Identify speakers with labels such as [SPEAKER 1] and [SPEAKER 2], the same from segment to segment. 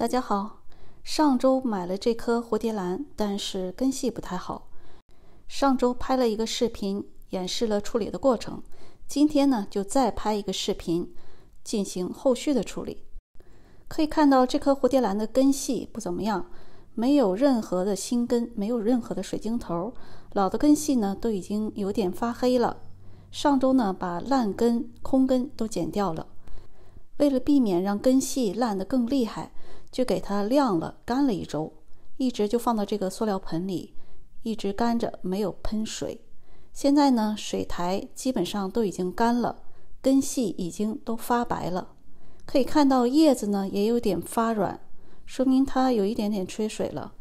[SPEAKER 1] 大家好，上周买了这颗蝴蝶兰，但是根系不太好。上周拍了一个视频，演示了处理的过程。今天呢，就再拍一个视频，进行后续的处理。可以看到这颗蝴蝶兰的根系不怎么样，没有任何的新根，没有任何的水晶头，老的根系呢都已经有点发黑了。上周呢，把烂根、空根都剪掉了。为了避免让根系烂得更厉害，就给它晾了、干了一周，一直就放到这个塑料盆里，一直干着，没有喷水。现在呢，水苔基本上都已经干了，根系已经都发白了，可以看到叶子呢也有点发软，说明它有一点点缺水了。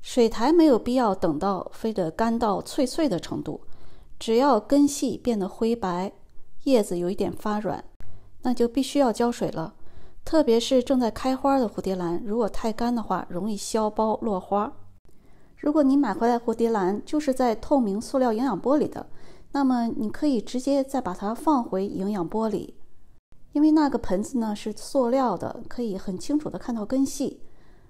[SPEAKER 1] 水苔没有必要等到非得干到脆脆的程度，只要根系变得灰白，叶子有一点发软。那就必须要浇水了，特别是正在开花的蝴蝶兰，如果太干的话，容易消苞落花。如果你买回来蝴蝶兰就是在透明塑料营养玻璃的，那么你可以直接再把它放回营养玻璃，因为那个盆子呢是塑料的，可以很清楚的看到根系，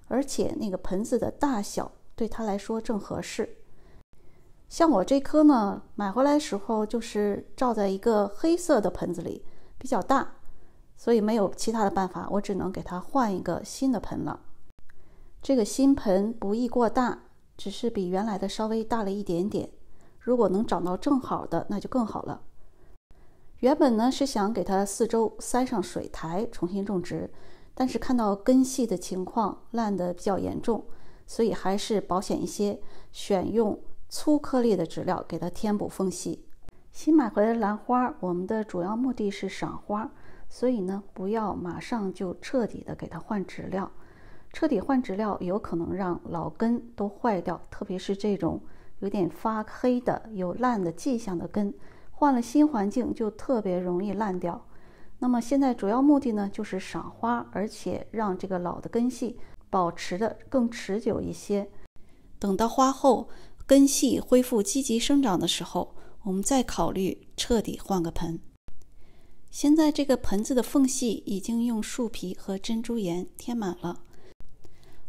[SPEAKER 1] 而且那个盆子的大小对它来说正合适。像我这颗呢，买回来时候就是罩在一个黑色的盆子里，比较大。所以没有其他的办法，我只能给它换一个新的盆了。这个新盆不宜过大，只是比原来的稍微大了一点点。如果能长到正好的，那就更好了。原本呢是想给它四周塞上水苔重新种植，但是看到根系的情况烂得比较严重，所以还是保险一些，选用粗颗粒的植料给它填补缝隙。新买回来的兰花，我们的主要目的是赏花。所以呢，不要马上就彻底的给它换植料，彻底换植料有可能让老根都坏掉，特别是这种有点发黑的、有烂的迹象的根，换了新环境就特别容易烂掉。那么现在主要目的呢，就是赏花，而且让这个老的根系保持的更持久一些。等到花后根系恢复积极生长的时候，我们再考虑彻底换个盆。现在这个盆子的缝隙已经用树皮和珍珠岩填满了。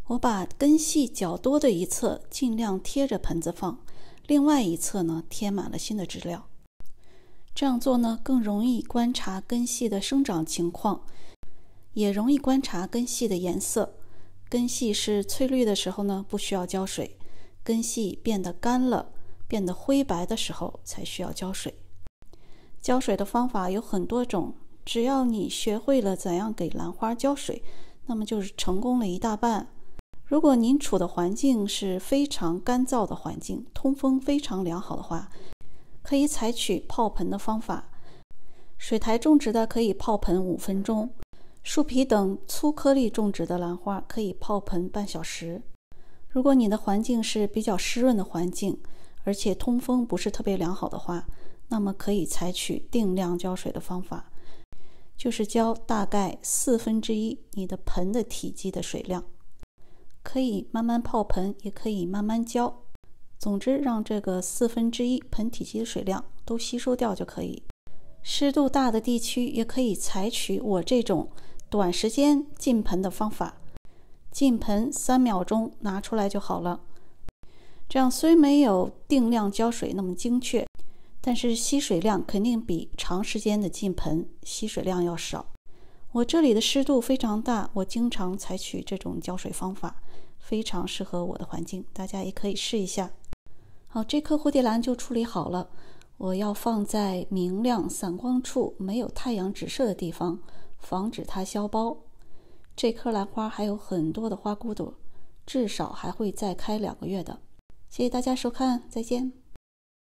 [SPEAKER 1] 我把根系较多的一侧尽量贴着盆子放，另外一侧呢贴满了新的植料。这样做呢更容易观察根系的生长情况，也容易观察根系的颜色。根系是翠绿的时候呢不需要浇水，根系变得干了、变得灰白的时候才需要浇水。浇水的方法有很多种，只要你学会了怎样给兰花浇水，那么就是成功了一大半。如果您处的环境是非常干燥的环境，通风非常良好的话，可以采取泡盆的方法。水苔种植的可以泡盆五分钟，树皮等粗颗粒种植的兰花可以泡盆半小时。如果你的环境是比较湿润的环境，而且通风不是特别良好的话，那么可以采取定量浇水的方法，就是浇大概四分之一你的盆的体积的水量，可以慢慢泡盆，也可以慢慢浇，总之让这个四分之一盆体积的水量都吸收掉就可以。湿度大的地区也可以采取我这种短时间浸盆的方法，浸盆三秒钟拿出来就好了。这样虽没有定量浇水那么精确。但是吸水量肯定比长时间的浸盆吸水量要少。我这里的湿度非常大，我经常采取这种浇水方法，非常适合我的环境。大家也可以试一下。好，这颗蝴蝶兰就处理好了，我要放在明亮散光处，没有太阳直射的地方，防止它消苞。这棵兰花还有很多的花骨朵，至少还会再开两个月的。谢谢大家收看，再见。